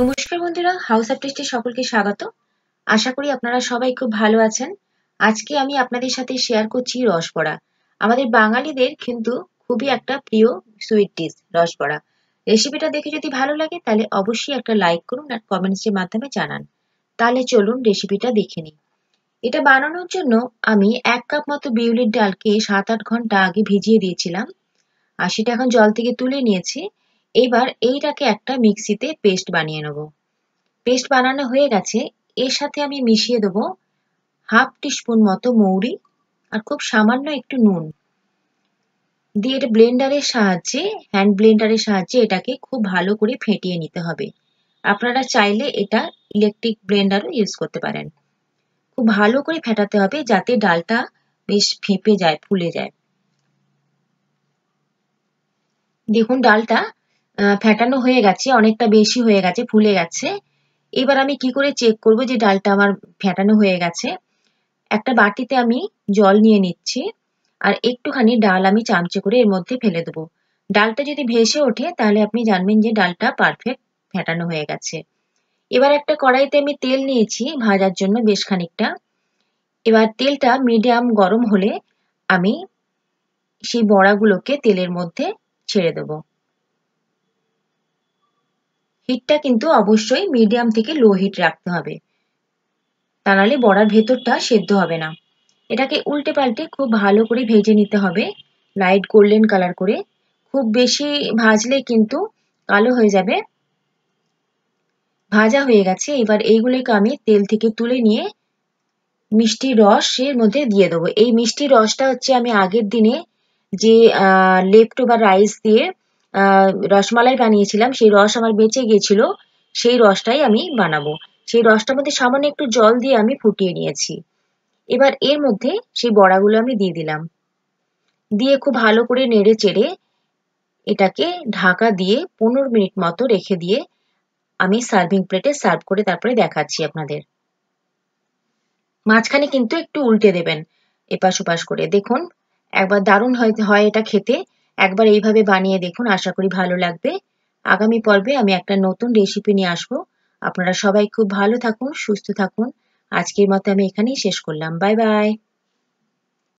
নমস্কার বন্ধুরা হাউস আপডেটে সকলকে স্বাগত আশা করি আপনারা সবাই খুব ভালো আছেন আজকে আমি আপনাদের সাথে শেয়ার করছি রসবড়া আমাদের বাঙালিদের কিন্তু খুবই একটা প্রিয় সুইট ডিশ রসবড়া রেসিপিটা দেখে যদি ভালো লাগে তাহলে অবশ্যই একটা লাইক করুন আর কমেন্টসের মাধ্যমে জানান তাহলে চলুন রেসিপিটা দেখে নিই এটা বানানোর জন্য আমি এক কাপ মতো বিউলির ডালকে সাত আট ঘন্টা আগে ভিজিয়ে দিয়েছিলাম আর সেটা এখন জল থেকে তুলে নিয়েছি এবার এইটাকে একটা মিক্সিতে পেস্ট বানিয়ে নেব পেস্ট বানানো হয়ে গেছে এর সাথে আমি মিশিয়ে দেবো হাফ টিস্পুন মতো মৌরি আর খুব সামান্য একটু নুন দিয়ে এটা ব্লেন্ডারের সাহায্যে হ্যান্ড ব্লেন্ডারের সাহায্যে এটাকে খুব ভালো করে ফেটিয়ে নিতে হবে আপনারা চাইলে এটা ইলেকট্রিক ব্লেন্ডারও ইউজ করতে পারেন খুব ভালো করে ফেটাতে হবে যাতে ডালটা বেশ ফেঁপে যায় ফুলে যায় দেখুন ডালটা ফেটানো হয়ে গেছে অনেকটা বেশি হয়ে গেছে ফুলে গেছে এবার আমি কি করে চেক করব যে ডালটা আমার ফেটানো হয়ে গেছে একটা বাটিতে আমি জল নিয়ে নিচ্ছি আর একটুখানি ডাল আমি চামচে করে এর মধ্যে ফেলে দেবো ডালটা যদি ভেসে ওঠে তাহলে আপনি জানবেন যে ডালটা পারফেক্ট ফেটানো হয়ে গেছে এবার একটা কড়াইতে আমি তেল নিয়েছি ভাজার জন্য বেশ খানিকটা এবার তেলটা মিডিয়াম গরম হলে আমি সেই বড়াগুলোকে তেলের মধ্যে ছেড়ে দেবো হিটটা কিন্তু অবশ্যই মিডিয়াম থেকে লো হিট রাখতে হবে তা নাহলে বড়ার ভেতরটা সেদ্ধ হবে না এটাকে উল্টে পাল্টে খুব ভালো করে ভেজে নিতে হবে লাইট গোল্ডেন কালার করে খুব বেশি ভাজলে কিন্তু কালো হয়ে যাবে ভাজা হয়ে গেছে এবার এইগুলোকে আমি তেল থেকে তুলে নিয়ে মিষ্টি রস এর মধ্যে দিয়ে দেবো এই মিষ্টি রসটা হচ্ছে আমি আগের দিনে যে লেপ্টো বা রাইস দিয়ে আহ রসমালাই বানিয়েছিলাম সেই রস আমার বেঁচে গিয়েছিল সেই রসটাই আমি বানাবো সেই রসটার মধ্যে সামান্য একটু জল দিয়ে আমি ফুটিয়ে নিয়েছি এবার এর মধ্যে সেই বড়াগুলো আমি দিয়ে দিলাম দিয়ে খুব ভালো করে নেড়ে চেড়ে এটাকে ঢাকা দিয়ে পনেরো মিনিট মতো রেখে দিয়ে আমি সার্ভিং প্লেটে সার্ভ করে তারপরে দেখাচ্ছি আপনাদের মাঝখানে কিন্তু একটু উল্টে দেবেন এপাশ ওপাশ করে দেখুন একবার দারুণ হয় এটা খেতে একবার এইভাবে বানিয়ে দেখুন আশা করি ভালো লাগবে আগামী পর্বে আমি একটা নতুন রেসিপি নিয়ে আসব আপনারা সবাই খুব ভালো থাকুন সুস্থ থাকুন আজকের মতো আমি এখানেই শেষ করলাম বাই বাই